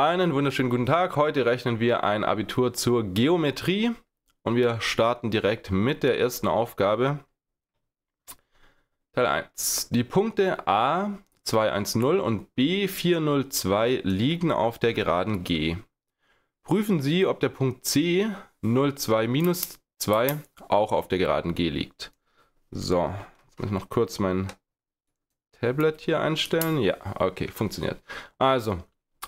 Einen wunderschönen guten Tag. Heute rechnen wir ein Abitur zur Geometrie und wir starten direkt mit der ersten Aufgabe. Teil 1. Die Punkte A, 210 und B402 liegen auf der Geraden G. Prüfen Sie, ob der Punkt C 02 2 auch auf der Geraden G liegt. So, jetzt muss ich noch kurz mein Tablet hier einstellen. Ja, okay, funktioniert. Also,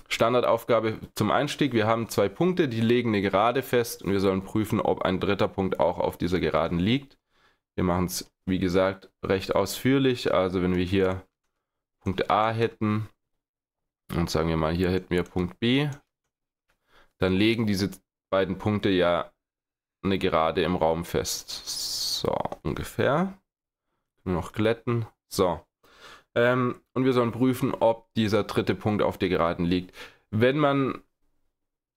Standardaufgabe zum Einstieg. Wir haben zwei Punkte, die legen eine Gerade fest und wir sollen prüfen, ob ein dritter Punkt auch auf dieser Geraden liegt. Wir machen es, wie gesagt, recht ausführlich. Also wenn wir hier Punkt A hätten und sagen wir mal, hier hätten wir Punkt B, dann legen diese beiden Punkte ja eine Gerade im Raum fest. So, ungefähr. Noch glätten. So. Ähm, und wir sollen prüfen, ob dieser dritte Punkt auf der Geraden liegt. Wenn man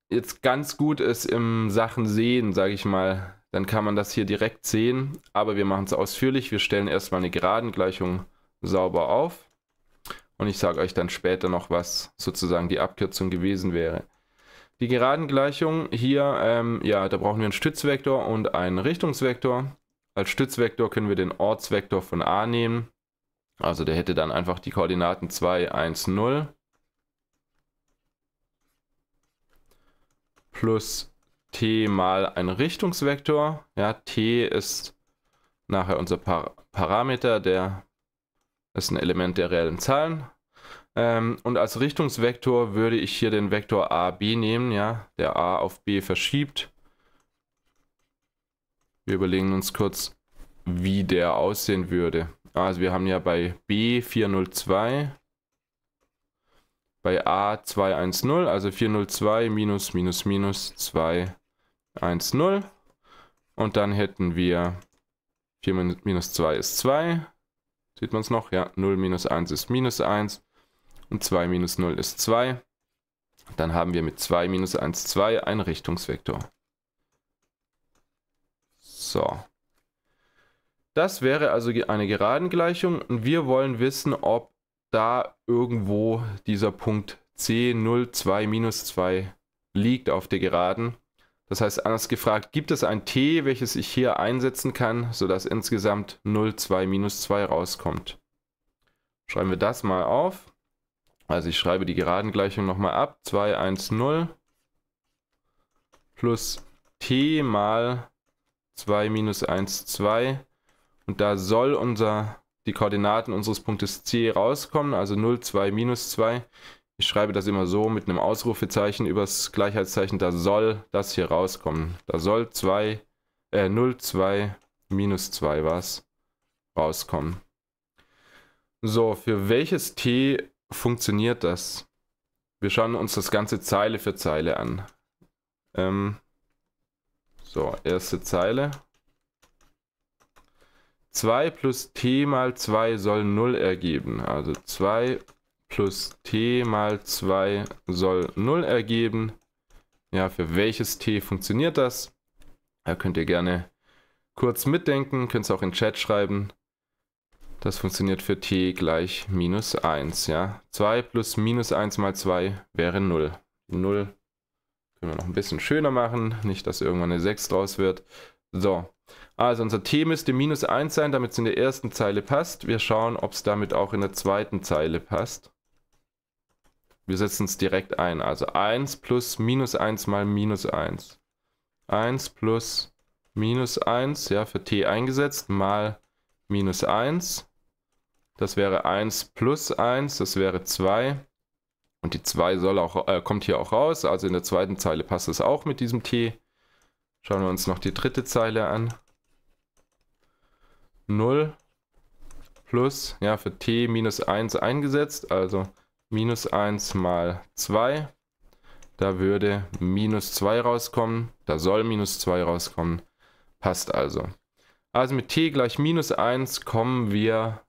jetzt ganz gut ist im Sachen sehen, sage ich mal, dann kann man das hier direkt sehen. Aber wir machen es ausführlich. Wir stellen erstmal eine Geradengleichung sauber auf. Und ich sage euch dann später noch, was sozusagen die Abkürzung gewesen wäre. Die Geradengleichung hier, ähm, ja, da brauchen wir einen Stützvektor und einen Richtungsvektor. Als Stützvektor können wir den Ortsvektor von a nehmen. Also der hätte dann einfach die Koordinaten 2, 1, 0 plus t mal ein Richtungsvektor. Ja, t ist nachher unser Par Parameter, der ist ein Element der reellen Zahlen. Ähm, und als Richtungsvektor würde ich hier den Vektor a b nehmen, ja, der a auf b verschiebt. Wir überlegen uns kurz, wie der aussehen würde. Also wir haben ja bei B 402, bei A 210, also 402 minus minus minus 210. Und dann hätten wir 4 minus 2 ist 2. Sieht man es noch? Ja, 0 minus 1 ist minus 1 und 2 minus 0 ist 2. Dann haben wir mit 2 minus 1, 2 einen Richtungsvektor. So. Das wäre also eine Geradengleichung und wir wollen wissen, ob da irgendwo dieser Punkt C02 minus 2 liegt auf der geraden. Das heißt, anders gefragt, gibt es ein t, welches ich hier einsetzen kann, sodass insgesamt 02 minus 2 rauskommt? Schreiben wir das mal auf. Also ich schreibe die Geradengleichung nochmal ab. 2, 1, 0 plus t mal 2 minus 1, 2 und da soll unser, die Koordinaten unseres Punktes C rauskommen, also 0, 2, minus 2. Ich schreibe das immer so mit einem Ausrufezeichen übers Gleichheitszeichen. Da soll das hier rauskommen. Da soll 2, äh, 0, 2, minus 2 was rauskommen. So, für welches T funktioniert das? Wir schauen uns das Ganze Zeile für Zeile an. Ähm, so, erste Zeile. 2 plus t mal 2 soll 0 ergeben. Also 2 plus t mal 2 soll 0 ergeben. Ja, für welches t funktioniert das? Da könnt ihr gerne kurz mitdenken, könnt es auch in den Chat schreiben. Das funktioniert für t gleich minus 1. Ja? 2 plus minus 1 mal 2 wäre 0. 0 können wir noch ein bisschen schöner machen, nicht dass irgendwann eine 6 draus wird. So, also unser t müsste minus 1 sein, damit es in der ersten Zeile passt. Wir schauen, ob es damit auch in der zweiten Zeile passt. Wir setzen es direkt ein. Also 1 plus minus 1 mal minus 1. 1 plus minus 1, ja, für t eingesetzt, mal minus 1. Das wäre 1 plus 1, das wäre 2. Und die 2 soll auch, äh, kommt hier auch raus. Also in der zweiten Zeile passt es auch mit diesem t. Schauen wir uns noch die dritte Zeile an. 0 plus, ja, für t minus 1 eingesetzt, also minus 1 mal 2. Da würde minus 2 rauskommen, da soll minus 2 rauskommen, passt also. Also mit t gleich minus 1 kommen wir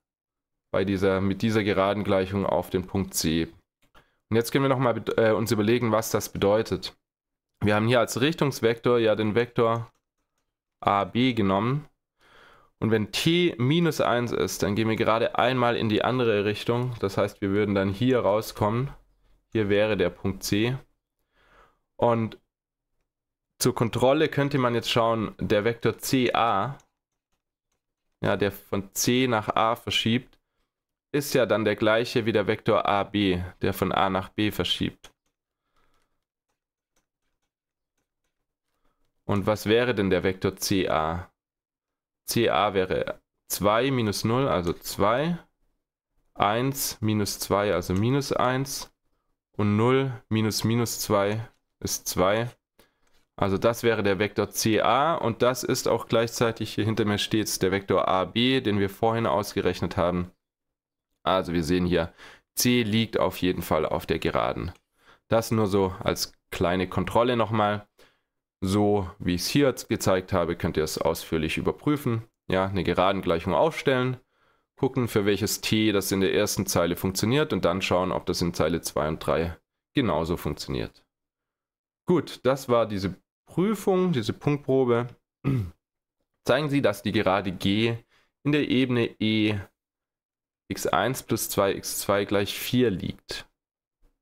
bei dieser, mit dieser geraden Gleichung auf den Punkt C. Und jetzt können wir nochmal äh, uns überlegen, was das bedeutet. Wir haben hier als Richtungsvektor ja den Vektor AB genommen und wenn t minus 1 ist, dann gehen wir gerade einmal in die andere Richtung. Das heißt, wir würden dann hier rauskommen. Hier wäre der Punkt C. Und zur Kontrolle könnte man jetzt schauen, der Vektor CA, ja, der von C nach A verschiebt, ist ja dann der gleiche wie der Vektor AB, der von A nach B verschiebt. Und was wäre denn der Vektor CA? CA wäre 2 minus 0, also 2. 1 minus 2, also minus 1. Und 0 minus minus 2 ist 2. Also das wäre der Vektor CA und das ist auch gleichzeitig, hier hinter mir steht der Vektor AB, den wir vorhin ausgerechnet haben. Also wir sehen hier, C liegt auf jeden Fall auf der Geraden. Das nur so als kleine Kontrolle nochmal. So wie ich es hier gezeigt habe, könnt ihr es ausführlich überprüfen. Ja, eine Geradengleichung aufstellen, gucken, für welches t das in der ersten Zeile funktioniert und dann schauen, ob das in Zeile 2 und 3 genauso funktioniert. Gut, das war diese Prüfung, diese Punktprobe. Zeigen Sie, dass die Gerade g in der Ebene e x1 plus 2x2 gleich 4 liegt.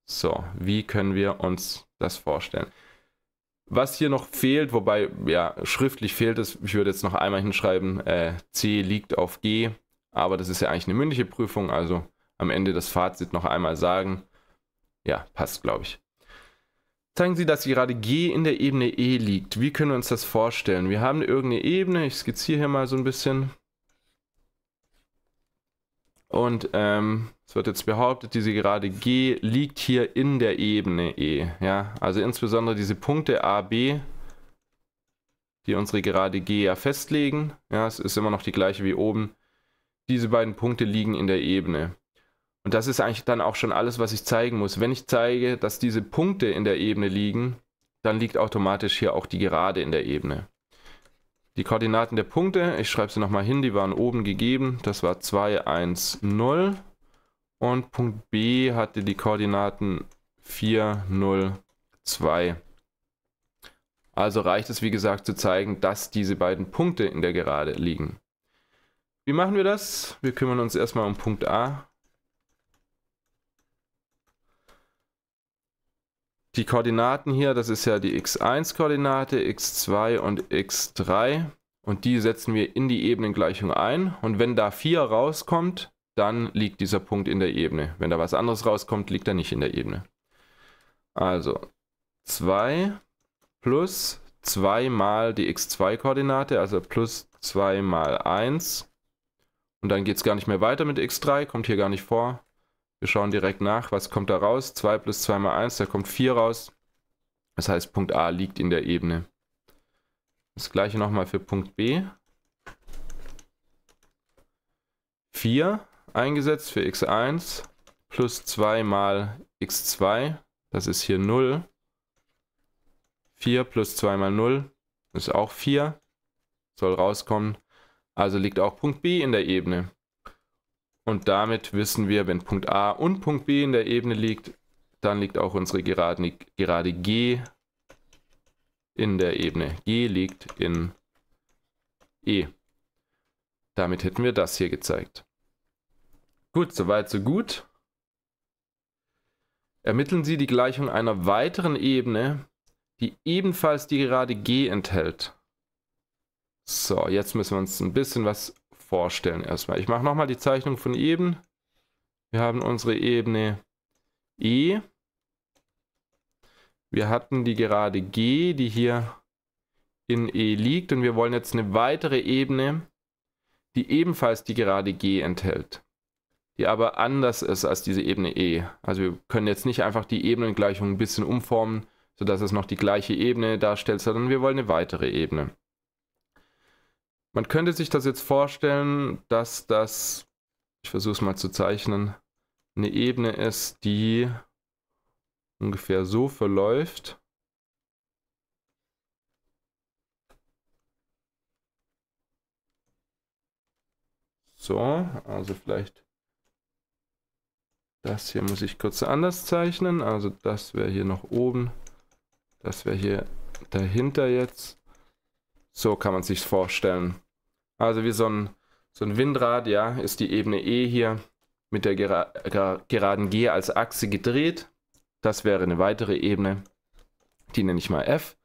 So, wie können wir uns das vorstellen? Was hier noch fehlt, wobei ja schriftlich fehlt es, ich würde jetzt noch einmal hinschreiben, äh, C liegt auf G, aber das ist ja eigentlich eine mündliche Prüfung, also am Ende das Fazit noch einmal sagen. Ja, passt, glaube ich. Zeigen Sie, dass gerade G in der Ebene E liegt. Wie können wir uns das vorstellen? Wir haben irgendeine Ebene, ich skizziere hier mal so ein bisschen. Und ähm, es wird jetzt behauptet, diese Gerade G liegt hier in der Ebene E. Ja? Also insbesondere diese Punkte A, B, die unsere Gerade G ja festlegen. Ja, es ist immer noch die gleiche wie oben. Diese beiden Punkte liegen in der Ebene. Und das ist eigentlich dann auch schon alles, was ich zeigen muss. Wenn ich zeige, dass diese Punkte in der Ebene liegen, dann liegt automatisch hier auch die Gerade in der Ebene. Die Koordinaten der Punkte, ich schreibe sie nochmal hin, die waren oben gegeben. Das war 2, 1, 0. Und Punkt B hatte die Koordinaten 4, 0, 2. Also reicht es, wie gesagt, zu zeigen, dass diese beiden Punkte in der Gerade liegen. Wie machen wir das? Wir kümmern uns erstmal um Punkt A die Koordinaten hier, das ist ja die x1-Koordinate, x2 und x3 und die setzen wir in die Ebenengleichung ein und wenn da 4 rauskommt, dann liegt dieser Punkt in der Ebene. Wenn da was anderes rauskommt, liegt er nicht in der Ebene. Also 2 plus 2 mal die x2-Koordinate, also plus 2 mal 1 und dann geht es gar nicht mehr weiter mit x3, kommt hier gar nicht vor wir schauen direkt nach, was kommt da raus. 2 plus 2 mal 1, da kommt 4 raus. Das heißt, Punkt A liegt in der Ebene. Das gleiche nochmal für Punkt B. 4 eingesetzt für x1 plus 2 mal x2, das ist hier 0. 4 plus 2 mal 0 ist auch 4, soll rauskommen. Also liegt auch Punkt B in der Ebene. Und damit wissen wir, wenn Punkt A und Punkt B in der Ebene liegt, dann liegt auch unsere Gerade, Gerade G in der Ebene. G liegt in E. Damit hätten wir das hier gezeigt. Gut, soweit, so gut. Ermitteln Sie die Gleichung einer weiteren Ebene, die ebenfalls die Gerade G enthält. So, jetzt müssen wir uns ein bisschen was vorstellen erstmal. Ich mache nochmal die Zeichnung von eben. Wir haben unsere Ebene E. Wir hatten die gerade G, die hier in E liegt. Und wir wollen jetzt eine weitere Ebene, die ebenfalls die gerade G enthält. Die aber anders ist als diese Ebene E. Also wir können jetzt nicht einfach die Ebenengleichung ein bisschen umformen, sodass es noch die gleiche Ebene darstellt, sondern wir wollen eine weitere Ebene. Man könnte sich das jetzt vorstellen, dass das, ich versuche es mal zu zeichnen, eine Ebene ist, die ungefähr so verläuft. So, also vielleicht das hier muss ich kurz anders zeichnen. Also das wäre hier noch oben. Das wäre hier dahinter jetzt. So kann man sich vorstellen. Also wie so ein, so ein Windrad, ja, ist die Ebene E hier mit der gera geraden G als Achse gedreht. Das wäre eine weitere Ebene, die nenne ich mal F.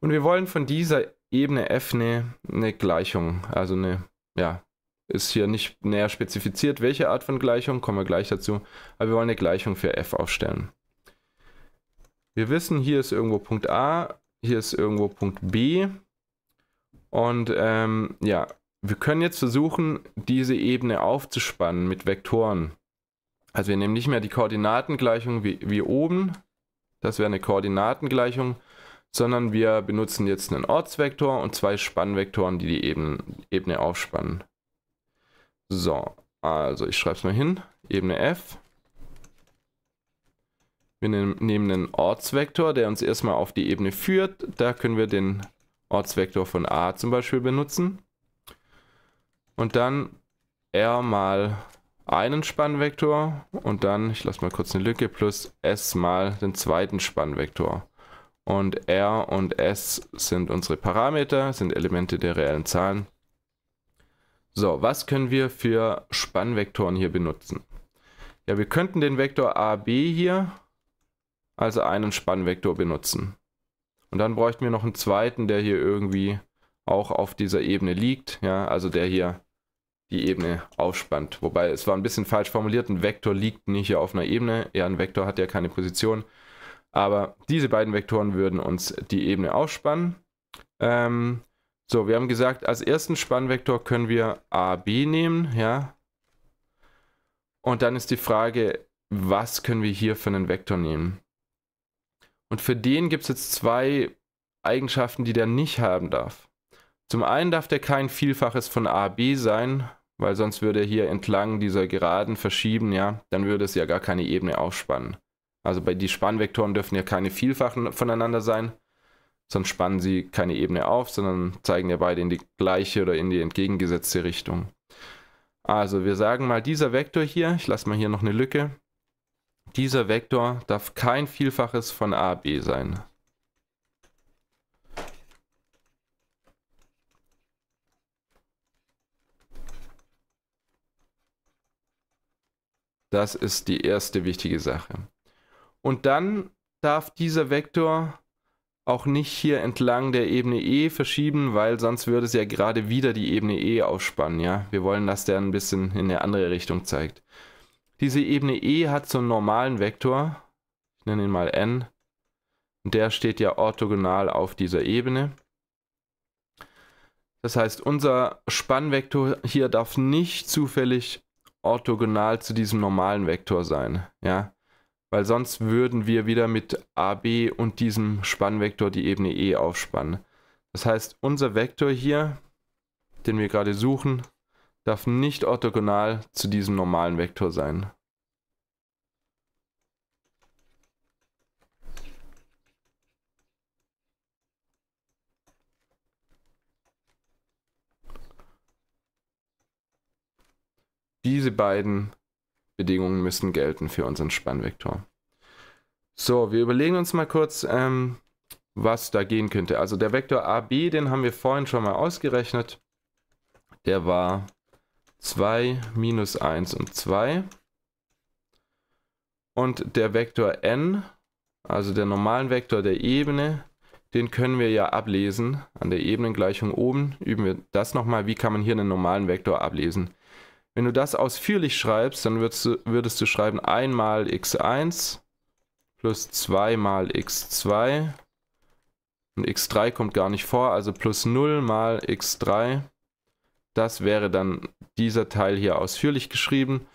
Und wir wollen von dieser Ebene F eine, eine Gleichung, also eine, ja, ist hier nicht näher spezifiziert, welche Art von Gleichung, kommen wir gleich dazu, aber wir wollen eine Gleichung für F aufstellen. Wir wissen, hier ist irgendwo Punkt A, hier ist irgendwo Punkt B und ähm, ja, wir können jetzt versuchen, diese Ebene aufzuspannen mit Vektoren. Also wir nehmen nicht mehr die Koordinatengleichung wie, wie oben, das wäre eine Koordinatengleichung, sondern wir benutzen jetzt einen Ortsvektor und zwei Spannvektoren, die die Ebene, Ebene aufspannen. So, also ich schreibe es mal hin, Ebene f. Wir nehmen einen Ortsvektor, der uns erstmal auf die Ebene führt. Da können wir den Ortsvektor von a zum Beispiel benutzen. Und dann r mal einen Spannvektor und dann, ich lasse mal kurz eine Lücke, plus s mal den zweiten Spannvektor. Und r und s sind unsere Parameter, sind Elemente der reellen Zahlen. So, was können wir für Spannvektoren hier benutzen? Ja, wir könnten den Vektor ab hier, also einen Spannvektor benutzen. Und dann bräuchten wir noch einen zweiten, der hier irgendwie auch auf dieser Ebene liegt. Ja, also der hier die Ebene aufspannt. Wobei es war ein bisschen falsch formuliert. Ein Vektor liegt nicht hier auf einer Ebene. Ja, ein Vektor hat ja keine Position. Aber diese beiden Vektoren würden uns die Ebene aufspannen. Ähm, so, wir haben gesagt, als ersten Spannvektor können wir AB nehmen. Ja. Und dann ist die Frage, was können wir hier für einen Vektor nehmen? Und für den gibt es jetzt zwei Eigenschaften, die der nicht haben darf. Zum einen darf der kein Vielfaches von AB sein, weil sonst würde er hier entlang dieser Geraden verschieben, ja, dann würde es ja gar keine Ebene aufspannen. Also bei die Spannvektoren dürfen ja keine Vielfachen voneinander sein, sonst spannen sie keine Ebene auf, sondern zeigen ja beide in die gleiche oder in die entgegengesetzte Richtung. Also wir sagen mal, dieser Vektor hier, ich lasse mal hier noch eine Lücke, dieser Vektor darf kein Vielfaches von a b sein. Das ist die erste wichtige Sache. Und dann darf dieser Vektor auch nicht hier entlang der Ebene E verschieben, weil sonst würde es ja gerade wieder die Ebene E ausspannen. Ja? Wir wollen, dass der ein bisschen in eine andere Richtung zeigt. Diese Ebene E hat so einen normalen Vektor. Ich nenne ihn mal n. der steht ja orthogonal auf dieser Ebene. Das heißt, unser Spannvektor hier darf nicht zufällig orthogonal zu diesem normalen Vektor sein. Ja? Weil sonst würden wir wieder mit AB und diesem Spannvektor die Ebene E aufspannen. Das heißt, unser Vektor hier, den wir gerade suchen, darf nicht orthogonal zu diesem normalen Vektor sein. Diese beiden Bedingungen müssen gelten für unseren Spannvektor. So, wir überlegen uns mal kurz, ähm, was da gehen könnte. Also der Vektor AB, den haben wir vorhin schon mal ausgerechnet. Der war 2, minus 1 und 2. Und der Vektor n, also der normalen Vektor der Ebene, den können wir ja ablesen. An der Ebenengleichung oben üben wir das nochmal. Wie kann man hier einen normalen Vektor ablesen? Wenn du das ausführlich schreibst, dann würdest du, würdest du schreiben 1 mal x1 plus 2 mal x2. Und x3 kommt gar nicht vor, also plus 0 mal x3 das wäre dann dieser Teil hier ausführlich geschrieben.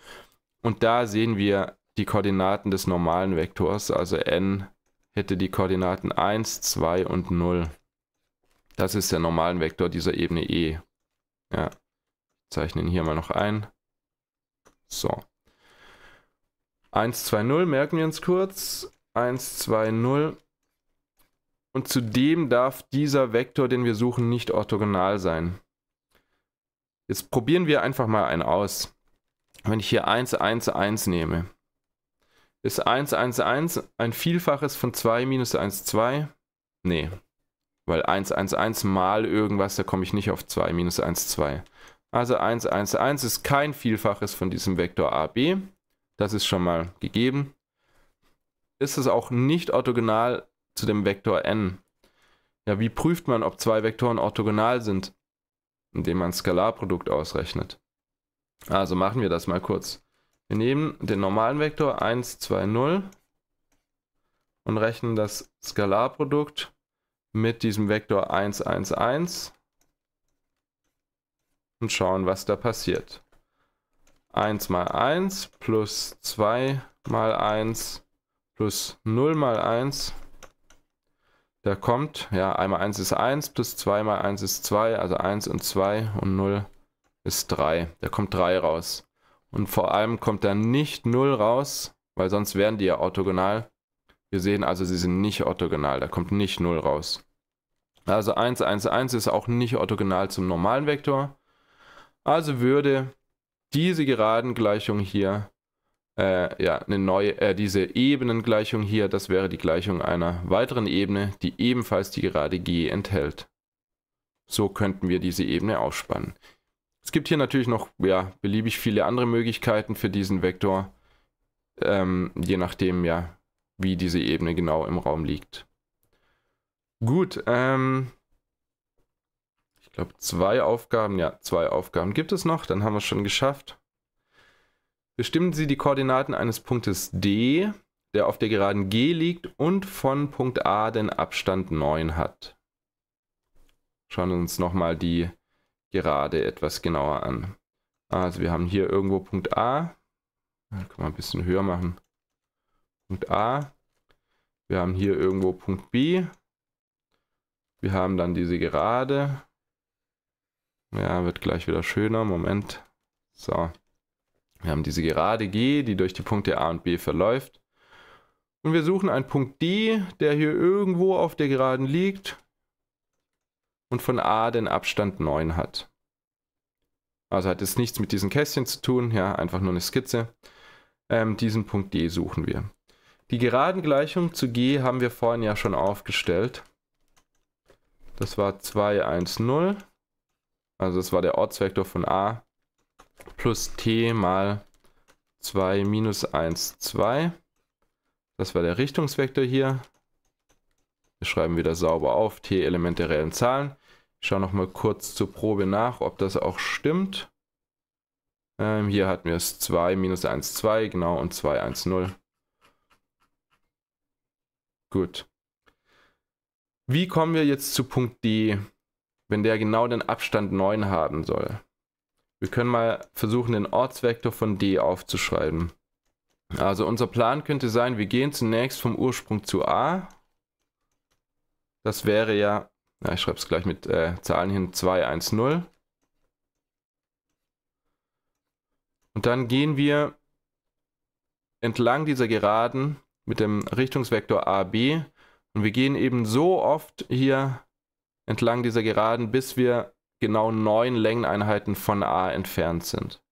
Und da sehen wir die Koordinaten des normalen Vektors, also n hätte die Koordinaten 1, 2 und 0. Das ist der normalen Vektor dieser Ebene E. Ja, zeichnen hier mal noch ein. So. 1, 2, 0, merken wir uns kurz. 1, 2, 0. Und zudem darf dieser Vektor, den wir suchen, nicht orthogonal sein. Jetzt probieren wir einfach mal einen aus. Wenn ich hier 1, 1, 1 nehme, ist 1, 1, 1 ein Vielfaches von 2 minus 1, 2? Nee, weil 1, 1, 1 mal irgendwas, da komme ich nicht auf 2 minus 1, 2. Also 1, 1, 1 ist kein Vielfaches von diesem Vektor AB. Das ist schon mal gegeben. Ist es auch nicht orthogonal zu dem Vektor n? Ja, wie prüft man, ob zwei Vektoren orthogonal sind? indem man Skalarprodukt ausrechnet. Also machen wir das mal kurz. Wir nehmen den normalen Vektor 1, 2, 0 und rechnen das Skalarprodukt mit diesem Vektor 1, 1, 1 und schauen, was da passiert. 1 mal 1 plus 2 mal 1 plus 0 mal 1 plus da kommt, ja, einmal 1 ist 1, plus 2 mal 1 ist 2, also 1 und 2 und 0 ist 3. Da kommt 3 raus. Und vor allem kommt da nicht 0 raus, weil sonst wären die ja orthogonal. Wir sehen also, sie sind nicht orthogonal, da kommt nicht 0 raus. Also 1, 1, 1 ist auch nicht orthogonal zum normalen Vektor. Also würde diese geraden Gleichung hier äh, ja, eine neue, äh, diese Ebenengleichung hier, das wäre die Gleichung einer weiteren Ebene, die ebenfalls die Gerade G enthält. So könnten wir diese Ebene ausspannen. Es gibt hier natürlich noch ja, beliebig viele andere Möglichkeiten für diesen Vektor, ähm, je nachdem ja, wie diese Ebene genau im Raum liegt. Gut, ähm, ich glaube zwei Aufgaben, ja, zwei Aufgaben gibt es noch, dann haben wir es schon geschafft. Bestimmen Sie die Koordinaten eines Punktes D, der auf der Geraden G liegt und von Punkt A den Abstand 9 hat. Schauen wir uns nochmal die Gerade etwas genauer an. Also wir haben hier irgendwo Punkt A. Da kann man ein bisschen höher machen. Punkt A. Wir haben hier irgendwo Punkt B. Wir haben dann diese Gerade. Ja, wird gleich wieder schöner. Moment. So. Wir haben diese Gerade G, die durch die Punkte A und B verläuft. Und wir suchen einen Punkt D, der hier irgendwo auf der Geraden liegt und von A den Abstand 9 hat. Also hat es nichts mit diesen Kästchen zu tun, ja, einfach nur eine Skizze. Ähm, diesen Punkt D suchen wir. Die Geradengleichung zu G haben wir vorhin ja schon aufgestellt. Das war 2, 1, 0. Also das war der Ortsvektor von A plus t mal 2 minus 1, 2. Das war der Richtungsvektor hier. Wir schreiben wieder sauber auf, t elementarellen Zahlen. Ich schaue nochmal kurz zur Probe nach, ob das auch stimmt. Ähm, hier hatten wir es 2, minus 1, 2, genau, und 2, 1, 0. Gut. Wie kommen wir jetzt zu Punkt D, wenn der genau den Abstand 9 haben soll? Wir können mal versuchen, den Ortsvektor von d aufzuschreiben. Also unser Plan könnte sein, wir gehen zunächst vom Ursprung zu a. Das wäre ja, na, ich schreibe es gleich mit äh, Zahlen hin, 2, 1, 0. Und dann gehen wir entlang dieser Geraden mit dem Richtungsvektor AB. Und wir gehen eben so oft hier entlang dieser Geraden, bis wir genau neun Längeneinheiten von A entfernt sind.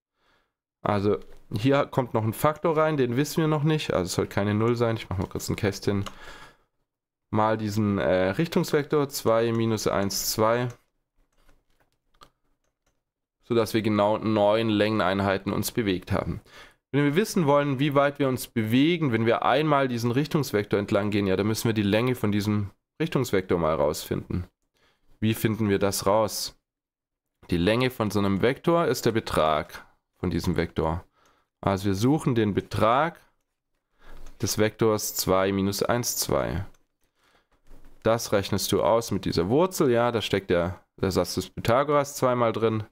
Also hier kommt noch ein Faktor rein, den wissen wir noch nicht. Also es soll keine 0 sein. Ich mache mal kurz ein Kästchen. Mal diesen äh, Richtungsvektor 2 minus 1, 2. Sodass wir genau neun Längeneinheiten uns bewegt haben. Wenn wir wissen wollen, wie weit wir uns bewegen, wenn wir einmal diesen Richtungsvektor entlang gehen, ja, dann müssen wir die Länge von diesem Richtungsvektor mal rausfinden. Wie finden wir das raus? Die Länge von so einem Vektor ist der Betrag von diesem Vektor. Also wir suchen den Betrag des Vektors 2 minus 1, 2. Das rechnest du aus mit dieser Wurzel. Ja, da steckt der, der Satz des Pythagoras zweimal drin.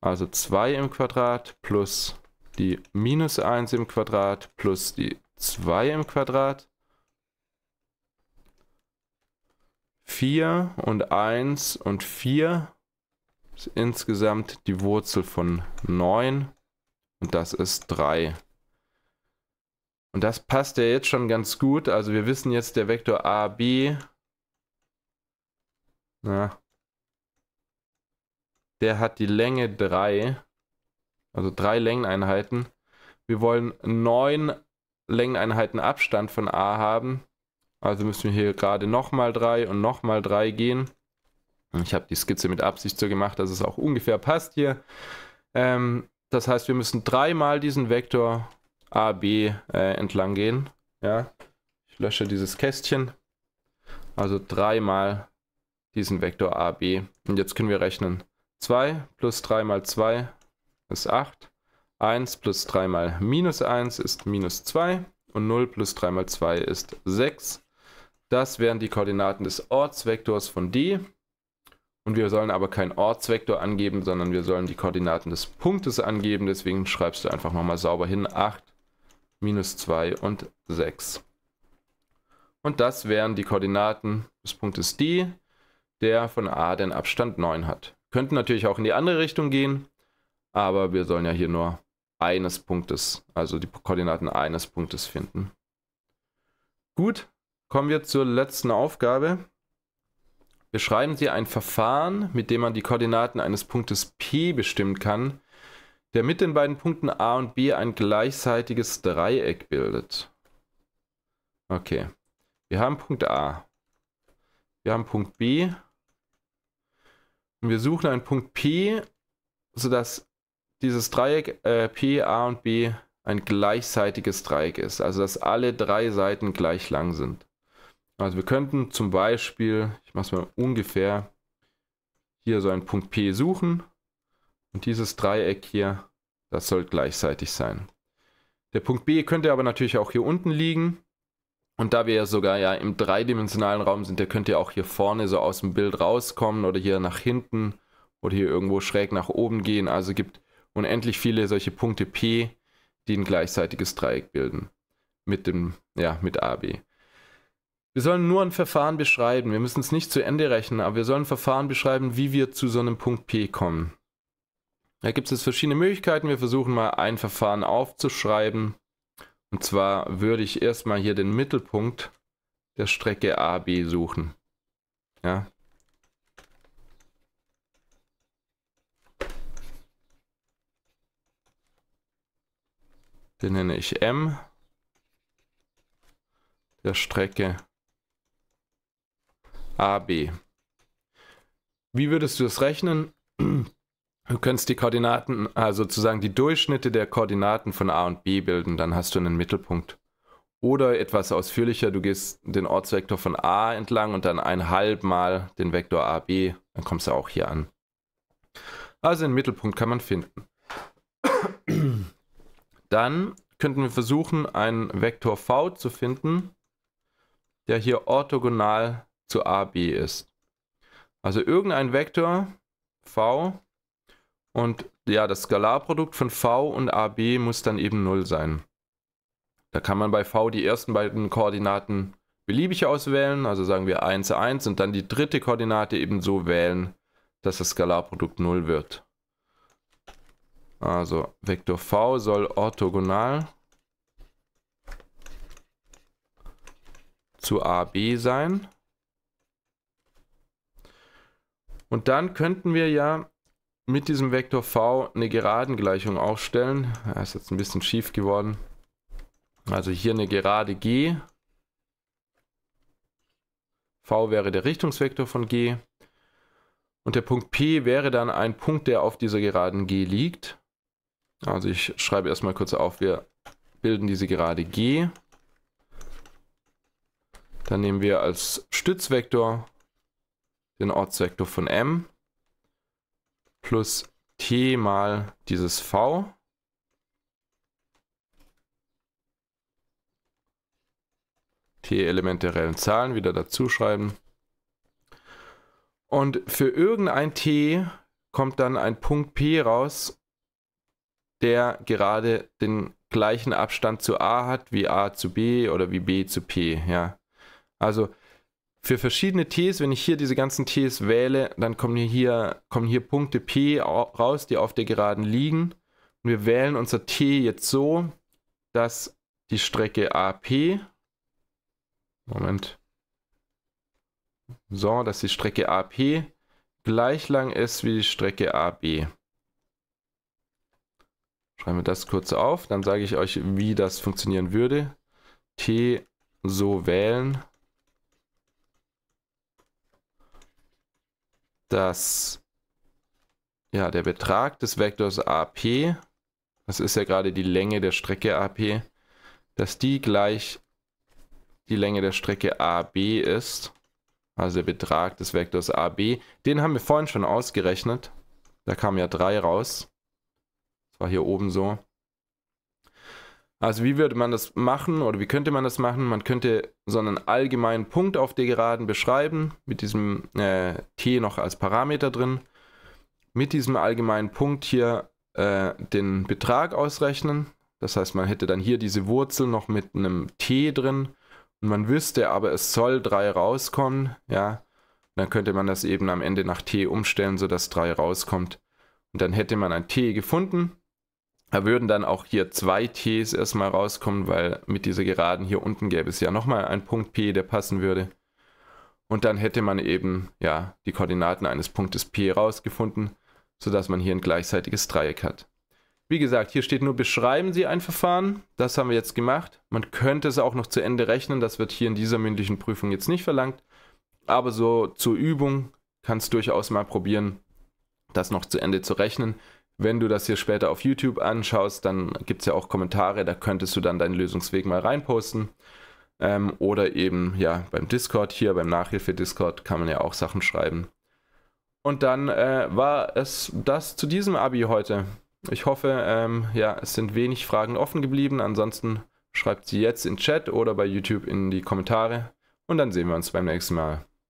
Also 2 im Quadrat plus die minus 1 im Quadrat plus die 2 im Quadrat. 4 und 1 und 4 ist insgesamt die Wurzel von 9 und das ist 3. Und das passt ja jetzt schon ganz gut. Also wir wissen jetzt, der Vektor AB na, der hat die Länge 3, also 3 Längeneinheiten. Wir wollen 9 Längeneinheiten Abstand von a haben. Also müssen wir hier gerade nochmal 3 und nochmal 3 gehen. Ich habe die Skizze mit Absicht so gemacht, dass es auch ungefähr passt hier. Ähm, das heißt, wir müssen dreimal diesen Vektor AB äh, entlang gehen. Ja, ich lösche dieses Kästchen. Also dreimal diesen Vektor AB. Und jetzt können wir rechnen. 2 plus 3 mal 2 ist 8. 1 plus 3 mal minus 1 ist minus 2. Und 0 plus 3 mal 2 ist 6. Das wären die Koordinaten des Ortsvektors von D. Und wir sollen aber keinen Ortsvektor angeben, sondern wir sollen die Koordinaten des Punktes angeben. Deswegen schreibst du einfach nochmal sauber hin 8, minus 2 und 6. Und das wären die Koordinaten des Punktes D, der von A den Abstand 9 hat. Könnten natürlich auch in die andere Richtung gehen, aber wir sollen ja hier nur eines Punktes, also die Koordinaten eines Punktes finden. Gut, kommen wir zur letzten Aufgabe beschreiben Sie ein Verfahren, mit dem man die Koordinaten eines Punktes P bestimmen kann, der mit den beiden Punkten A und B ein gleichseitiges Dreieck bildet. Okay. Wir haben Punkt A. Wir haben Punkt B. Und wir suchen einen Punkt P, sodass dieses Dreieck äh, P, A und B ein gleichseitiges Dreieck ist. Also dass alle drei Seiten gleich lang sind. Also wir könnten zum Beispiel, ich mache es mal ungefähr, hier so einen Punkt P suchen und dieses Dreieck hier, das soll gleichzeitig sein. Der Punkt B könnte aber natürlich auch hier unten liegen und da wir ja sogar ja im dreidimensionalen Raum sind, der könnte ja auch hier vorne so aus dem Bild rauskommen oder hier nach hinten oder hier irgendwo schräg nach oben gehen. Also gibt unendlich viele solche Punkte P, die ein gleichzeitiges Dreieck bilden mit dem ja mit AB. Wir sollen nur ein Verfahren beschreiben. Wir müssen es nicht zu Ende rechnen, aber wir sollen ein Verfahren beschreiben, wie wir zu so einem Punkt P kommen. Da gibt es verschiedene Möglichkeiten. Wir versuchen mal ein Verfahren aufzuschreiben. Und zwar würde ich erstmal hier den Mittelpunkt der Strecke AB suchen. Ja. Den nenne ich M der Strecke AB. Wie würdest du das rechnen? Du könntest die Koordinaten, also sozusagen die Durchschnitte der Koordinaten von A und B bilden, dann hast du einen Mittelpunkt. Oder etwas ausführlicher, du gehst den Ortsvektor von A entlang und dann ein halb mal den Vektor AB, dann kommst du auch hier an. Also den Mittelpunkt kann man finden. Dann könnten wir versuchen, einen Vektor V zu finden, der hier orthogonal zu AB ist. Also irgendein Vektor V und ja, das Skalarprodukt von V und AB muss dann eben 0 sein. Da kann man bei V die ersten beiden Koordinaten beliebig auswählen, also sagen wir 1, 1 und dann die dritte Koordinate eben so wählen, dass das Skalarprodukt 0 wird. Also Vektor V soll orthogonal zu AB sein. Und dann könnten wir ja mit diesem Vektor v eine Geradengleichung aufstellen. Ja, ist jetzt ein bisschen schief geworden. Also hier eine Gerade g. v wäre der Richtungsvektor von g. Und der Punkt P wäre dann ein Punkt, der auf dieser Geraden g liegt. Also ich schreibe erstmal kurz auf, wir bilden diese Gerade g. Dann nehmen wir als Stützvektor den Ortsvektor von m plus t mal dieses v. t-Element der reellen Zahlen wieder dazu schreiben. Und für irgendein t kommt dann ein Punkt p raus, der gerade den gleichen Abstand zu a hat, wie a zu b oder wie b zu p. Ja. Also für verschiedene Ts, wenn ich hier diese ganzen Ts wähle, dann kommen hier, kommen hier Punkte P raus, die auf der Geraden liegen. Und wir wählen unser T jetzt so, dass die Strecke AP, Moment, so, dass die Strecke AP gleich lang ist wie die Strecke AB. Schreiben wir das kurz auf, dann sage ich euch, wie das funktionieren würde. T so wählen. dass ja, der Betrag des Vektors AP, das ist ja gerade die Länge der Strecke AP, dass die gleich die Länge der Strecke AB ist. Also der Betrag des Vektors AB. Den haben wir vorhin schon ausgerechnet. Da kam ja 3 raus. Das war hier oben so. Also wie würde man das machen oder wie könnte man das machen? Man könnte so einen allgemeinen Punkt auf der Geraden beschreiben, mit diesem äh, t noch als Parameter drin. Mit diesem allgemeinen Punkt hier äh, den Betrag ausrechnen. Das heißt, man hätte dann hier diese Wurzel noch mit einem t drin und man wüsste aber, es soll 3 rauskommen, ja. Dann könnte man das eben am Ende nach t umstellen, sodass 3 rauskommt. Und dann hätte man ein t gefunden da würden dann auch hier zwei Ts erstmal rauskommen, weil mit dieser Geraden hier unten gäbe es ja nochmal einen Punkt P, der passen würde. Und dann hätte man eben ja die Koordinaten eines Punktes P rausgefunden, sodass man hier ein gleichseitiges Dreieck hat. Wie gesagt, hier steht nur, beschreiben Sie ein Verfahren. Das haben wir jetzt gemacht. Man könnte es auch noch zu Ende rechnen. Das wird hier in dieser mündlichen Prüfung jetzt nicht verlangt. Aber so zur Übung kann es durchaus mal probieren, das noch zu Ende zu rechnen. Wenn du das hier später auf YouTube anschaust, dann gibt es ja auch Kommentare, da könntest du dann deinen Lösungsweg mal reinposten. Ähm, oder eben ja beim Discord hier, beim Nachhilfe-Discord kann man ja auch Sachen schreiben. Und dann äh, war es das zu diesem Abi heute. Ich hoffe, ähm, ja, es sind wenig Fragen offen geblieben. Ansonsten schreibt sie jetzt in Chat oder bei YouTube in die Kommentare. Und dann sehen wir uns beim nächsten Mal.